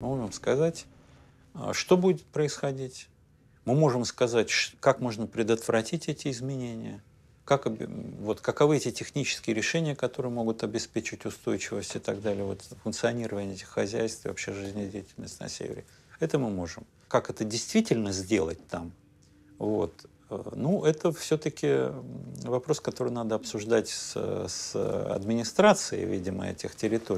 Мы можем сказать, а, что будет происходить. Мы можем сказать, как можно предотвратить эти изменения, как, вот, каковы эти технические решения, которые могут обеспечить устойчивость и так далее, вот, функционирование этих хозяйств и вообще жизнедеятельность на севере. Это мы можем. Как это действительно сделать там, вот, э, ну, это все-таки вопрос, который надо обсуждать с, с администрацией, видимо, этих территорий.